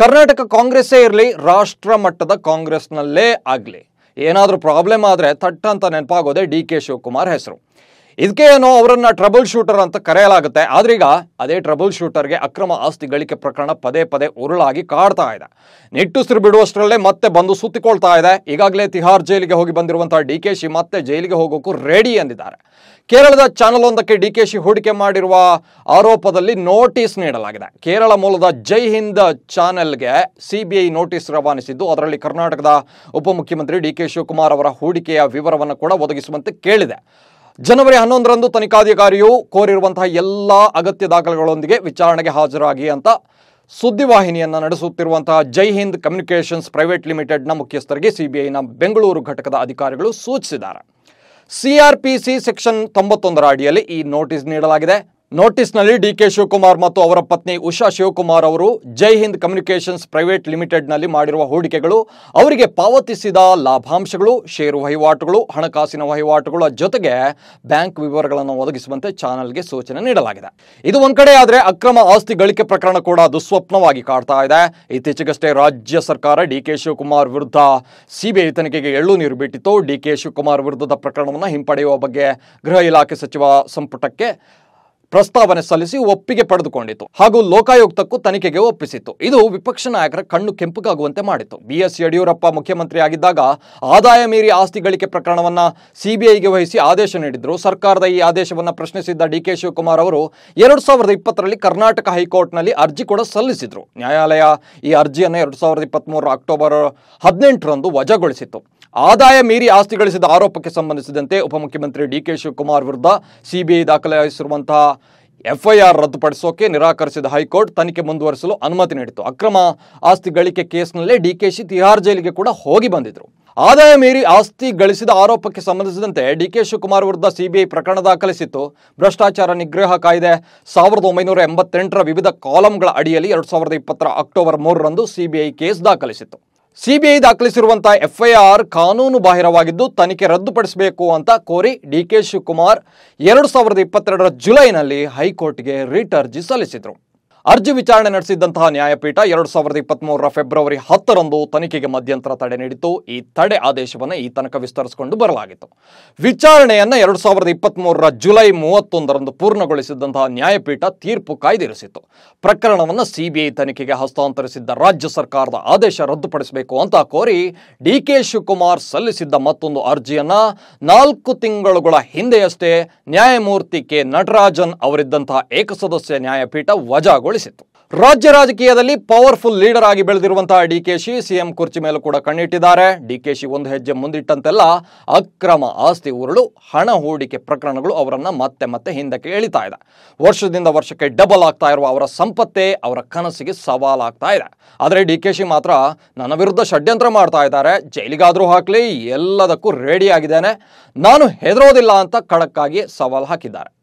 ಕರ್ನಾಟಕ ಕಾಂಗ್ರೆಸ್ಸೇ ಇರಲಿ ರಾಷ್ಟ್ರ ಮಟ್ಟದ ಕಾಂಗ್ರೆಸ್ನಲ್ಲೇ ಆಗಲಿ ಏನಾದರೂ ಪ್ರಾಬ್ಲಮ್ ಆದರೆ ಥಟ್ ಅಂತ ನೆನಪಾಗೋದೆ ಡಿ ಕೆ ಶಿವಕುಮಾರ್ ಹೆಸರು ಇದಕ್ಕೆ ಏನೋ ಅವರನ್ನ ಟ್ರಬಲ್ ಶೂಟರ್ ಅಂತ ಕರೆಯಲಾಗುತ್ತೆ ಆದ್ರೀಗ ಅದೇ ಟ್ರಬಲ್ ಶೂಟರ್ಗೆ ಅಕ್ರಮ ಆಸ್ತಿ ಗಳಿಕೆ ಪ್ರಕರಣ ಪದೇ ಪದೇ ಉರುಳಾಗಿ ಕಾಡ್ತಾ ಇದೆ ನಿಟ್ಟುಸಿರು ಬಿಡುವಷ್ಟರಲ್ಲೇ ಮತ್ತೆ ಬಂದು ಸುತ್ತಿಕೊಳ್ತಾ ಇದೆ ಈಗಾಗಲೇ ತಿಹಾರ್ ಜೈಲಿಗೆ ಹೋಗಿ ಬಂದಿರುವಂತಹ ಡಿ ಕೆ ಮತ್ತೆ ಜೈಲಿಗೆ ಹೋಗೋಕ್ಕೂ ರೆಡಿ ಎಂದಿದ್ದಾರೆ ಕೇರಳದ ಚಾನಲ್ ಒಂದಕ್ಕೆ ಡಿ ಕೆ ಶಿ ಹೂಡಿಕೆ ಮಾಡಿರುವ ಆರೋಪದಲ್ಲಿ ನೋಟಿಸ್ ನೀಡಲಾಗಿದೆ ಕೇರಳ ಮೂಲದ ಜೈ ಹಿಂದ್ ಚಾನೆಲ್ಗೆ ಸಿಬಿಐ ನೋಟಿಸ್ ರವಾನಿಸಿದ್ದು ಅದರಲ್ಲಿ ಕರ್ನಾಟಕದ ಉಪಮುಖ್ಯಮಂತ್ರಿ ಡಿ ಕೆ ಶಿವಕುಮಾರ್ ಅವರ ಹೂಡಿಕೆಯ ವಿವರವನ್ನು ಕೂಡ ಒದಗಿಸುವಂತೆ ಕೇಳಿದೆ ಜನವರಿ ಹನ್ನೊಂದರಂದು ತನಿಖಾಧಿಕಾರಿಯು ಕೋರಿರುವಂತಹ ಎಲ್ಲ ಅಗತ್ಯ ದಾಖಲೆಗಳೊಂದಿಗೆ ವಿಚಾರಣೆಗೆ ಹಾಜರಾಗಿ ಅಂತ ಸುದ್ದಿವಾಹಿನಿಯನ್ನು ನಡೆಸುತ್ತಿರುವಂತಹ ಜೈ ಹಿಂದ್ ಕಮ್ಯುನಿಕೇಷನ್ಸ್ ಪ್ರೈವೇಟ್ ಲಿಮಿಟೆಡ್ನ ಮುಖ್ಯಸ್ಥರಿಗೆ ಸಿಬಿಐನ ಬೆಂಗಳೂರು ಘಟಕದ ಅಧಿಕಾರಿಗಳು ಸೂಚಿಸಿದ್ದಾರೆ ಸಿಆರ್ಪಿಸಿ ಸೆಕ್ಷನ್ ತೊಂಬತ್ತೊಂದರ ಅಡಿಯಲ್ಲಿ ಈ ನೋಟಿಸ್ ನೀಡಲಾಗಿದೆ ನೋಟಿಸ್ನಲ್ಲಿ ಡಿ ಕೆ ಶಿವಕುಮಾರ್ ಮತ್ತು ಅವರ ಪತ್ನಿ ಉಷಾ ಶಿವಕುಮಾರ್ ಅವರು ಜೈ ಹಿಂದ್ ಕಮ್ಯುನಿಕೇಷನ್ಸ್ ಪ್ರೈವೇಟ್ ಲಿಮಿಟೆಡ್ನಲ್ಲಿ ಮಾಡಿರುವ ಹೂಡಿಕೆಗಳು ಅವರಿಗೆ ಪಾವತಿಸಿದ ಲಾಭಾಂಶಗಳು ಷೇರು ವಹಿವಾಟುಗಳು ಹಣಕಾಸಿನ ವಹಿವಾಟುಗಳ ಜೊತೆಗೆ ಬ್ಯಾಂಕ್ ವಿವರಗಳನ್ನು ಒದಗಿಸುವಂತೆ ಚಾನಲ್ಗೆ ಸೂಚನೆ ನೀಡಲಾಗಿದೆ ಇದು ಒಂದು ಕಡೆ ಆದರೆ ಅಕ್ರಮ ಆಸ್ತಿ ಗಳಿಕೆ ಪ್ರಕರಣ ಕೂಡ ದುಸ್ವಪ್ನವಾಗಿ ಕಾಡ್ತಾ ಇದೆ ಇತ್ತೀಚೆಗಷ್ಟೇ ರಾಜ್ಯ ಸರ್ಕಾರ ಡಿ ಕೆ ಶಿವಕುಮಾರ್ ವಿರುದ್ಧ ಸಿಬಿಐ ತನಿಖೆಗೆ ಎಳ್ಳು ನೀರು ಬಿಟ್ಟಿತ್ತು ಡಿ ಕೆ ಶಿವಕುಮಾರ್ ವಿರುದ್ಧದ ಪ್ರಕರಣವನ್ನು ಹಿಂಪಡೆಯುವ ಬಗ್ಗೆ ಗೃಹ ಇಲಾಖೆ ಸಚಿವ ಸಂಪುಟಕ್ಕೆ ಪ್ರಸ್ತಾವನೆ ಸಲ್ಲಿಸಿ ಒಪ್ಪಿಗೆ ಪಡೆದುಕೊಂಡಿತು ಹಾಗೂ ಲೋಕಾಯುಕ್ತಕ್ಕೂ ತನಿಖೆಗೆ ಒಪ್ಪಿಸಿತ್ತು ಇದು ವಿಪಕ್ಷ ನಾಯಕರ ಕಣ್ಣು ಕೆಂಪುಗಾಗುವಂತೆ ಮಾಡಿತು ಬಿಎಸ್ ಯಡಿಯೂರಪ್ಪ ಮುಖ್ಯಮಂತ್ರಿಯಾಗಿದ್ದಾಗ ಆದಾಯ ಮೀರಿ ಆಸ್ತಿ ಗಳಿಕೆ ಪ್ರಕರಣವನ್ನ ಸಿಬಿಐಗೆ ವಹಿಸಿ ಆದೇಶ ನೀಡಿದ್ರು ಸರ್ಕಾರದ ಈ ಆದೇಶವನ್ನು ಪ್ರಶ್ನಿಸಿದ್ದ ಡಿ ಕೆ ಶಿವಕುಮಾರ್ ಅವರು ಎರಡು ಸಾವಿರದ ಇಪ್ಪತ್ತರಲ್ಲಿ ಕರ್ನಾಟಕ ಹೈಕೋರ್ಟ್ನಲ್ಲಿ ಅರ್ಜಿ ಕೂಡ ಸಲ್ಲಿಸಿದ್ರು ನ್ಯಾಯಾಲಯ ಈ ಅರ್ಜಿಯನ್ನು ಎರಡು ಸಾವಿರದ ಇಪ್ಪತ್ತ್ಮೂರು ಅಕ್ಟೋಬರ್ ಹದಿನೆಂಟರಂದು ವಜಾಗೊಳಿಸಿತ್ತು ಆದಾಯ ಮೀರಿ ಆಸ್ತಿ ಗಳಿಸಿದ ಆರೋಪಕ್ಕೆ ಸಂಬಂಧಿಸಿದಂತೆ ಉಪಮುಖ್ಯಮಂತ್ರಿ ಡಿ ಕೆ ಶಿವಕುಮಾರ್ ವಿರುದ್ಧ ಸಿಬಿಐ ದಾಖಲಿಸಿರುವಂತಹ ಎಫ್ಐಆರ್ ರದ್ದುಪಡಿಸೋಕೆ ನಿರಾಕರಿಸಿದ ಹೈಕೋರ್ಟ್ ತನಿಖೆ ಮುಂದುವರಿಸಲು ಅನುಮತಿ ನೀಡಿತ್ತು ಅಕ್ರಮ ಆಸ್ತಿ ಗಳಿಕೆ ಕೇಸ್ನಲ್ಲೇ ಡಿಕೆಶಿ ತಿಹಾರ್ ಜೈಲಿಗೆ ಕೂಡ ಹೋಗಿ ಬಂದಿದ್ರು ಆದಾಯ ಮೀರಿ ಆಸ್ತಿ ಗಳಿಸಿದ ಆರೋಪಕ್ಕೆ ಸಂಬಂಧಿಸಿದಂತೆ ಡಿಕೆ ಶಿವಕುಮಾರ್ ವಿರುದ್ಧ ಸಿಬಿಐ ಪ್ರಕರಣ ದಾಖಲಿಸಿತ್ತು ಭ್ರಷ್ಟಾಚಾರ ನಿಗ್ರಹ ಕಾಯ್ದೆ ಸಾವಿರದ ಒಂಬೈನೂರ ಎಂಬತ್ತೆಂಟರ ವಿವಿಧ ಕಾಲಂಗಳ ಅಡಿಯಲ್ಲಿ ಎರಡು ಸಾವಿರದ ಇಪ್ಪತ್ತರ ಅಕ್ಟೋಬರ್ ಮೂರರಂದು ಸಿಬಿಐ ಕೇಸ್ ದಾಖಲಿಸಿತ್ತು ಸಿಬಿಐ ದಾಖಲಿಸಿರುವಂತಹ ಎಫ್ಐಆರ್ ಕಾನೂನು ಬಾಹಿರವಾಗಿದ್ದು ತನಿಖೆ ರದ್ದುಪಡಿಸಬೇಕು ಅಂತ ಕೋರಿ ಡಿ ಕೆ ಶಿವಕುಮಾರ್ ಎರಡು ಸಾವಿರದ ಇಪ್ಪತ್ತೆರಡರ ಜುಲೈನಲ್ಲಿ ಹೈಕೋರ್ಟ್ಗೆ ರಿಟ್ ಅರ್ಜಿ ಸಲ್ಲಿಸಿದರು ಅರ್ಜಿ ವಿಚಾರಣೆ ನಡೆಸಿದ್ದಂತಹ ನ್ಯಾಯಪೀಠ ಎರಡು ಸಾವಿರದ ಇಪ್ಪತ್ತ್ ಮೂರರ ಫೆಬ್ರವರಿ ಹತ್ತರಂದು ತನಿಖೆಗೆ ಮಧ್ಯಂತರ ತಡೆ ನೀಡಿತ್ತು ಈ ತಡೆ ಆದೇಶವನ್ನು ಈ ತನಕ ವಿಸ್ತರಿಸಿಕೊಂಡು ಬರಲಾಗಿತ್ತು ವಿಚಾರಣೆಯನ್ನು ಎರಡು ಸಾವಿರದ ಇಪ್ಪತ್ತ್ ಮೂರರ ಜುಲೈ ಮೂವತ್ತೊಂದರಂದು ಪೂರ್ಣಗೊಳಿಸಿದ್ದಂತಹ ನ್ಯಾಯಪೀಠ ತೀರ್ಪು ಕಾಯ್ದಿರಿಸಿತ್ತು ಪ್ರಕರಣವನ್ನು ಸಿಬಿಐ ತನಿಖೆಗೆ ಹಸ್ತಾಂತರಿಸಿದ್ದ ರಾಜ್ಯ ಸರ್ಕಾರದ ಆದೇಶ ರದ್ದುಪಡಿಸಬೇಕು ಅಂತ ಕೋರಿ ಡಿ ಕೆ ಶಿವಕುಮಾರ್ ಸಲ್ಲಿಸಿದ್ದ ಮತ್ತೊಂದು ಅರ್ಜಿಯನ್ನ ನಾಲ್ಕು ತಿಂಗಳುಗಳ ಹಿಂದೆಯಷ್ಟೇ ನ್ಯಾಯಮೂರ್ತಿ ಕೆ ನಟರಾಜನ್ ಅವರಿದ್ದಂತಹ ಏಕಸದಸ್ಯ ನ್ಯಾಯಪೀಠ ವಜಾಗೊಳಿಸಿದೆ ರಾಜ್ಯ ರಾಜಕೀಯದಲ್ಲಿ ಪವರ್ಫುಲ್ ಲೀಡರ್ ಆಗಿ ಬೆಳೆದಿರುವಂತಹ ಡಿಕೆಶಿ ಸಿಎಂ ಕುರ್ಚಿ ಮೇಲೂ ಕೂಡ ಕಣ್ಣಿಟ್ಟಿದ್ದಾರೆ ಡಿ ಕೆ ಶಿ ಒಂದು ಹೆಜ್ಜೆ ಮುಂದಿಟ್ಟಂತೆಲ್ಲ ಅಕ್ರಮ ಆಸ್ತಿ ಉರುಳು ಹಣ ಹೂಡಿಕೆ ಪ್ರಕರಣಗಳು ಅವರನ್ನ ಮತ್ತೆ ಮತ್ತೆ ಹಿಂದಕ್ಕೆ ಎಳಿತಾ ಇದೆ ವರ್ಷದಿಂದ ವರ್ಷಕ್ಕೆ ಡಬಲ್ ಆಗ್ತಾ ಇರುವ ಅವರ ಸಂಪತ್ತೇ ಅವರ ಕನಸಿಗೆ ಸವಾಲಾಗ್ತಾ ಇದೆ ಆದರೆ ಡಿಕೆಶಿ ಮಾತ್ರ ನನ್ನ ವಿರುದ್ಧ ಷಡ್ಯಂತ್ರ ಮಾಡ್ತಾ ಇದ್ದಾರೆ ಜೈಲಿಗಾದ್ರೂ ಹಾಕಲಿ ಎಲ್ಲದಕ್ಕೂ ರೆಡಿ ಆಗಿದ್ದೇನೆ ನಾನು ಹೆದರೋದಿಲ್ಲ ಅಂತ ಖಡಕ್ಕಾಗಿ ಸವಾಲು ಹಾಕಿದ್ದಾರೆ